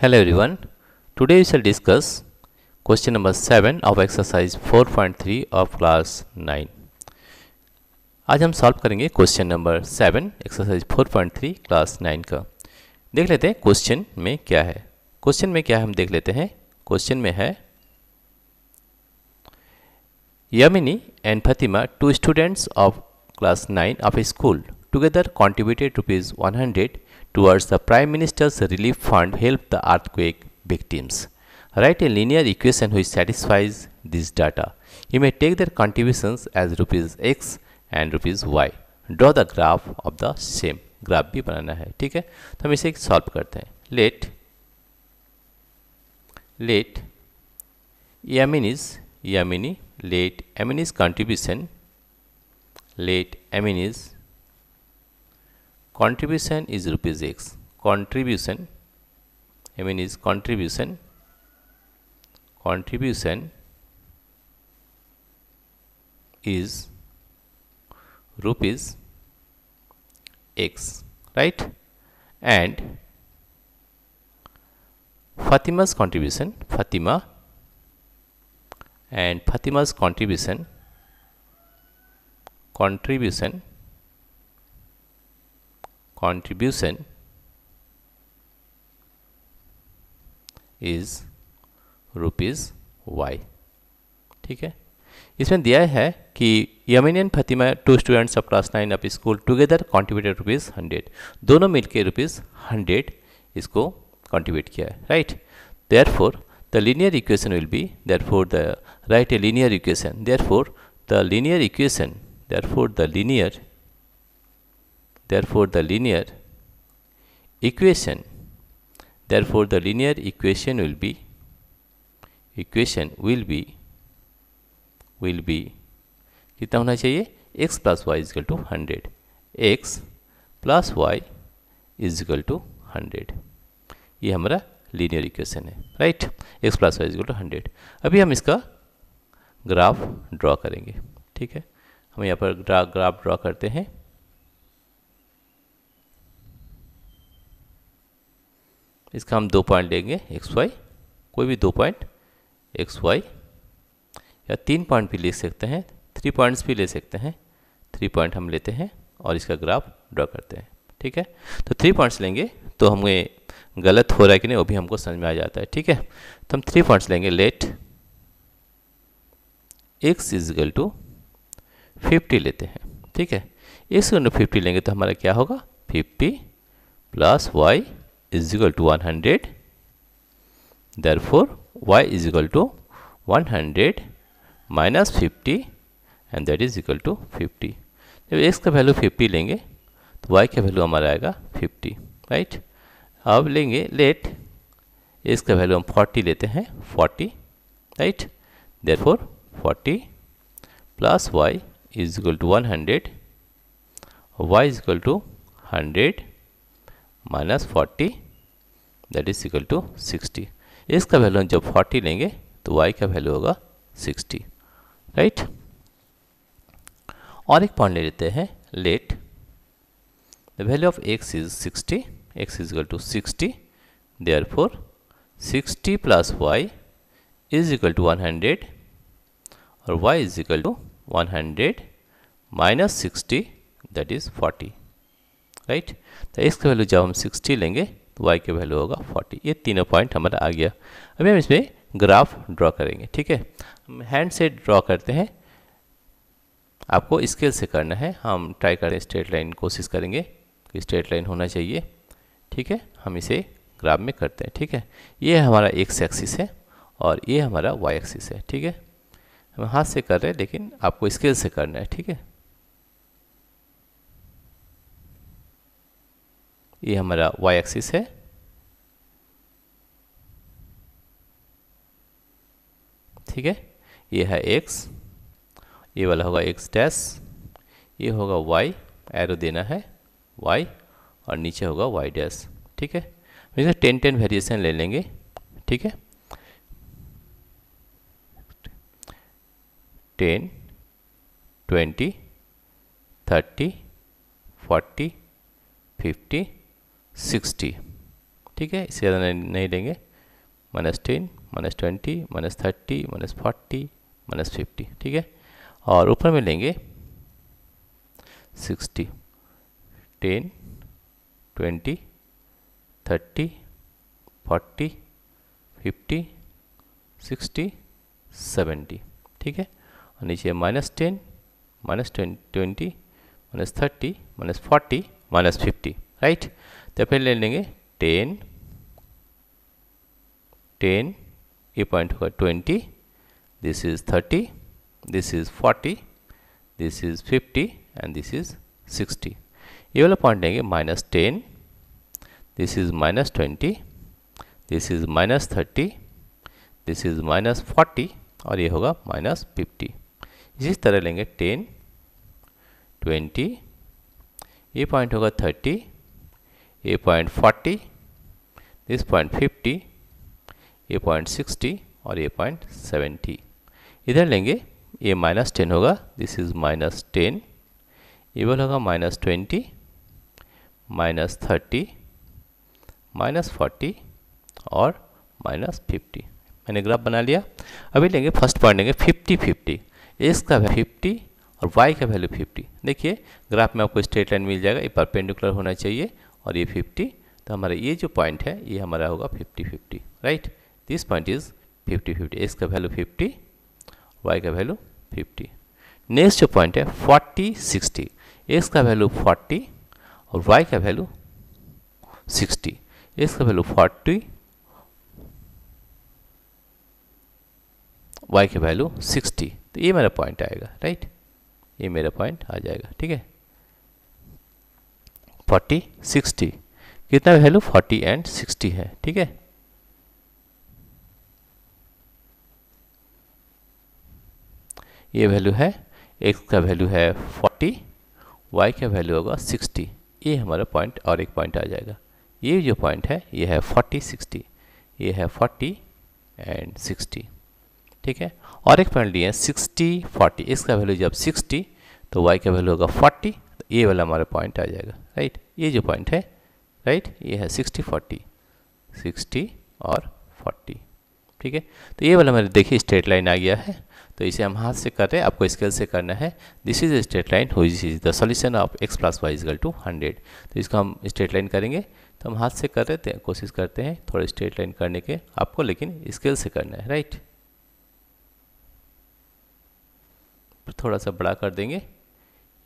Hello everyone. Today we shall discuss question number 7 of exercise 4.3 of class 9. आज हम solve करेंगे question number 7 exercise 4.3 class 9 का देख लेते हैं क्वेश्चन में क्या है क्वेश्चन में क्या है हम देख लेते हैं क्वेश्चन में है Yamini and Fatima two students of class 9 of a school together contributed rupees 100 towards the Prime Minister's Relief Fund help the earthquake victims. Write a linear equation which satisfies this data. You may take their contributions as rupees x and rupees y. Draw the graph of the same. Graph भी बनाना है ठीक है तो हम इसे solve करते हैं let let Yamini's yamini let yaminis contribution let yaminis contribution is rupees x contribution I mean is contribution contribution is rupees x right and Fatima's contribution Fatima and Fatima's contribution contribution contribution is rupees Y ठीक है इसमें दिया है कि Yamini and Fatima two students of class nine of school together contributed rupees hundred दोनों मिलकर rupees hundred इसको contribute किया है right therefore the linear equation will be therefore the right a linear equation therefore the linear equation therefore the linear therefore the linear equation therefore the linear equation will be equation will be will be कितना होना चाहिए x plus Y is equal to hundred X plus Y is equal to hundred ये हमारा linear equation है right X plus Y is equal to hundred अभी हम इसका graph draw करेंगे ठीक है हम यहाँ पर ग्राफ ड्रॉ करते हैं इसका हम दो पॉइंट लेंगे एक्स वाई कोई भी दो पॉइंट एक्स वाई या तीन पॉइंट भी ले सकते हैं थ्री पॉइंट्स भी ले सकते हैं थ्री पॉइंट हम लेते हैं और इसका ग्राफ ड्रा करते हैं ठीक है तो थ्री पॉइंट्स लेंगे तो हमें गलत हो रहा है कि नहीं वो भी हमको समझ में आ जाता है ठीक है तो हम थ्री पॉइंट्स लेंगे let X is equal to fifty लेते हैं ठीक है एक्स फिफ्टी लेंगे तो हमारा क्या होगा fifty plus Y is equal to 100 therefore y is equal to 100 minus fifty and that is equal to fifty जब एक्स का वैल्यू फिफ्टी लेंगे तो वाई का वैल्यू हमारा आएगा फिफ्टी राइट अब लेंगे लेट एक्स का वैल्यू हम फोर्टी लेते हैं forty right therefore forty plus Y is equal to one hundred Y is equal to hundred minus forty that is equal to sixty इसका value जब forty लेंगे तो वाई का value होगा सिक्सटी राइट और एक पॉइंट ले लेते हैं let the value of X is sixty X is equal to sixty therefore sixty plus Y is equal to one hundred और Y is equal to one hundred minus sixty that is forty right तो X का value जब हम sixty लेंगे तो y का value होगा forty ये तीनों पॉइंट हमारा आ गया अभी हम इसमें ग्राफ ड्रॉ करेंगे ठीक है हम हैंड से ड्रॉ करते हैं आपको स्केल से करना है हम ट्राई करें स्ट्रेट लाइन कोशिश करेंगे कि स्ट्रेट लाइन होना चाहिए ठीक है हम इसे ग्राफ में करते हैं ठीक है ये हमारा एक्स एक्सिस है और ये हमारा वाई एक्सिस है ठीक है हम हाथ से कर रहे हैं लेकिन आपको स्केल से करना है ठीक है ये हमारा वाई एक्सिस है ठीक है ये है एक्स ये वाला होगा एक्स डैश ये होगा वाई एरो देना है वाई और नीचे होगा वाई डैस ठीक है जैसे टेन टेन वेरिएशन ले लेंगे ठीक है ten twenty thirty forty fifty sixty ठीक है इससे ज़्यादा नहीं, नहीं देंगे minus ten minus twenty minus thirty minus forty minus fifty ठीक है और ऊपर में लेंगे sixty ten twenty thirty forty fifty sixty seventy ठीक है और नीचे minus ten minus twenty minus thirty minus forty minus fifty right तो फिर ले लेंगे टेन टेन ये पॉइंट होगा twenty this is thirty this is forty this is fifty and this is sixty ये वाला पॉइंट लेंगे minus ten this is minus twenty this is minus thirty this is minus forty और ये होगा minus fifty इसी तरह लेंगे ten twenty ये पॉइंट होगा thirty a point 40 this point 50 a point sixty और ए पॉइंट सेवेंटी इधर लेंगे ए माइनस टेन होगा दिस इज माइनस टेन ये वन होगा minus twenty minus thirty minus forty और माइनस फिफ्टी मैंने ग्राफ बना लिया अभी लेंगे फर्स्ट पॉइंट लेंगे फिफ्टी फिफ्टी एस का फिफ्टी और वाई का वैल्यू फिफ्टी देखिए ग्राफ में आपको स्ट्रेट लाइन मिल जाएगा ये परपेंडिकुलर होना चाहिए और ये फिफ्टी तो हमारा ये जो पॉइंट है ये हमारा होगा fifty fifty right this point is fifty fifty x का वैल्यू फिफ्टी वाई का वैल्यू फिफ्टी नेक्स्ट जो पॉइंट है फोर्टी सिक्सटी एक्स का वैल्यू फोर्टी और वाई का वैल्यू सिक्सटी एक्स का वैल्यू फोर्टी वाई का वैल्यू सिक्सटी तो ये मेरा पॉइंट आएगा राइट ये मेरा पॉइंट आ जाएगा ठीक है फोर्टी सिक्सटी कितना वैल्यू फोर्टी एंड सिक्सटी है ठीक है ये वैल्यू है एक्स का वैल्यू है फोर्टी वाई का वैल्यू होगा सिक्सटी ये हमारा पॉइंट और एक पॉइंट आ जाएगा ये जो पॉइंट है ये है फोर्टी सिक्सटी ये है फोर्टी एंड सिक्सटी ठीक है और एक पॉइंट लिए सिक्सटी फोर्टी इसका वैल्यू जब सिक्सटी तो वाई का वैल्यू होगा फोर्टी ये वाला हमारा पॉइंट आ जाएगा राइट ये जो पॉइंट है राइट ये है सिक्सटी फोर्टी सिक्सटी और फोर्टी ठीक है तो ये वाला हमारे देखिए स्ट्रेट लाइन आ गया है तो इसे हम हाथ से कर रहे हैं आपको स्केल से करना है this is a straight line हुई is the solution of x plus y is equal to hundred तो इसको हम स्ट्रेट लाइन करेंगे तो हम हाथ से कर रहे थे कोशिश करते हैं थोड़ा स्ट्रेट लाइन करने के आपको लेकिन स्केल से करना है राइट थोड़ा सा बड़ा कर देंगे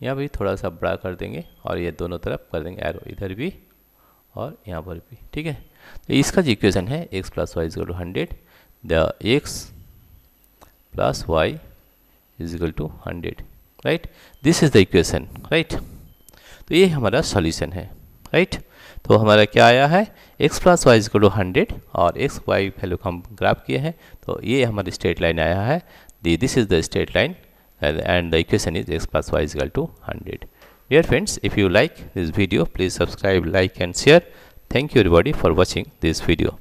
यहाँ भी थोड़ा सा बड़ा कर देंगे और ये दोनों तरफ कर देंगे एरो इधर भी और यहाँ पर भी ठीक है तो इसका जो इक्वेशन है x plus y is equal to hundred the x plus y is equal to hundred right this is the equation right तो ये हमारा सॉल्यूशन है राइट right? तो हमारा क्या आया है x plus Y is equal to hundred और एक्स वाई वैल्यू हम ग्राफ किए हैं तो ये हमारी स्ट्रेट लाइन आया है this is the straight line and the equation is x plus y is equal to 100 dear friends if you like this video please subscribe like and share thank you everybody for watching this video